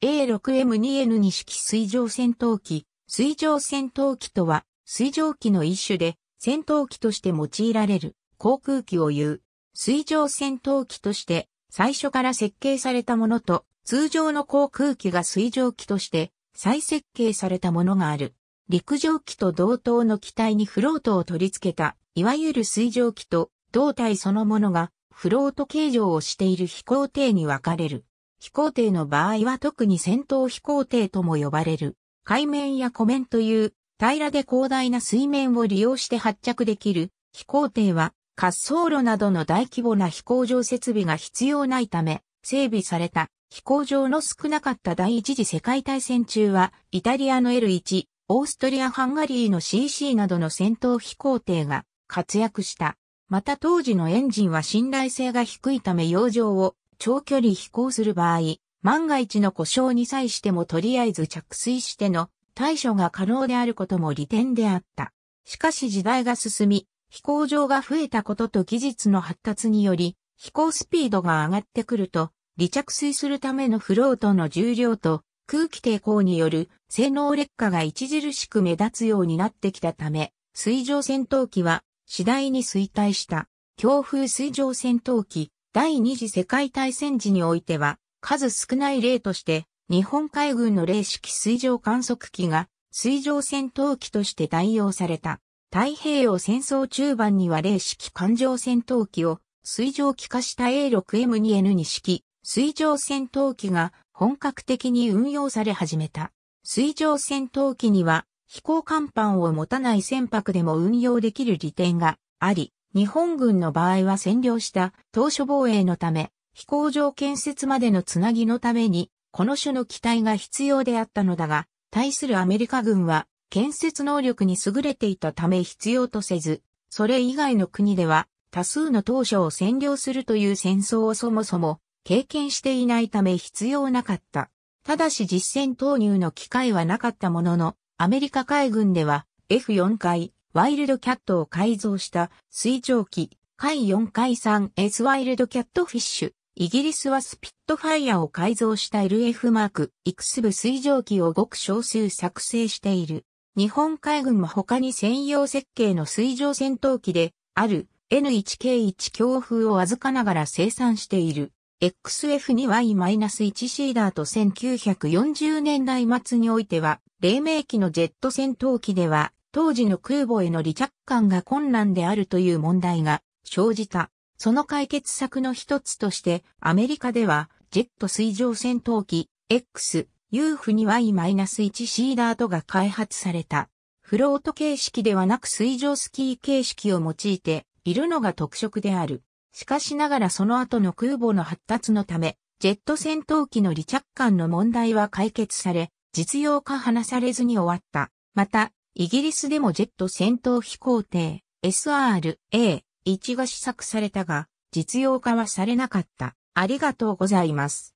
A6M2N 2式水上戦闘機。水上戦闘機とは、水上機の一種で、戦闘機として用いられる航空機を言う。水上戦闘機として、最初から設計されたものと、通常の航空機が水上機として、再設計されたものがある。陸上機と同等の機体にフロートを取り付けた、いわゆる水上機と、胴体そのものが、フロート形状をしている飛行艇に分かれる。飛行艇の場合は特に戦闘飛行艇とも呼ばれる。海面や湖面という平らで広大な水面を利用して発着できる飛行艇は滑走路などの大規模な飛行場設備が必要ないため整備された飛行場の少なかった第一次世界大戦中はイタリアの L1、オーストリア・ハンガリーの CC などの戦闘飛行艇が活躍した。また当時のエンジンは信頼性が低いため洋上を長距離飛行する場合、万が一の故障に際してもとりあえず着水しての対処が可能であることも利点であった。しかし時代が進み、飛行場が増えたことと技術の発達により、飛行スピードが上がってくると、離着水するためのフロートの重量と空気抵抗による性能劣化が著しく目立つようになってきたため、水上戦闘機は次第に衰退した。強風水上戦闘機第二次世界大戦時においては、数少ない例として、日本海軍の霊式水上観測機が水上戦闘機として代用された。太平洋戦争中盤には霊式艦上戦闘機を水上機化した A6M2N2 式水上戦闘機が本格的に運用され始めた。水上戦闘機には飛行甲板を持たない船舶でも運用できる利点があり、日本軍の場合は占領した当初防衛のため、飛行場建設までのつなぎのために、この種の機体が必要であったのだが、対するアメリカ軍は、建設能力に優れていたため必要とせず、それ以外の国では、多数の当初を占領するという戦争をそもそも経験していないため必要なかった。ただし実戦投入の機会はなかったものの、アメリカ海軍では F4 回ワイルドキャットを改造した水蒸気、海4海 3S ワイルドキャットフィッシュ。イギリスはスピットファイアを改造した LF マーク、イクス部水蒸気をごく少数作成している。日本海軍も他に専用設計の水上戦闘機で、ある N1K1 強風を預かながら生産している。XF2Y-1 シーダーと1940年代末においては、黎明期のジェット戦闘機では当時の空母への離着艦が困難であるという問題が生じた。その解決策の一つとして、アメリカでは、ジェット水上戦闘機 X、UF2Y-1 シーダートが開発された。フロート形式ではなく水上スキー形式を用いているのが特色である。しかしながらその後の空母の発達のため、ジェット戦闘機の離着艦の問題は解決され、実用化話されずに終わった。また、イギリスでもジェット戦闘飛行艇 SRA1 が試作されたが、実用化はされなかった。ありがとうございます。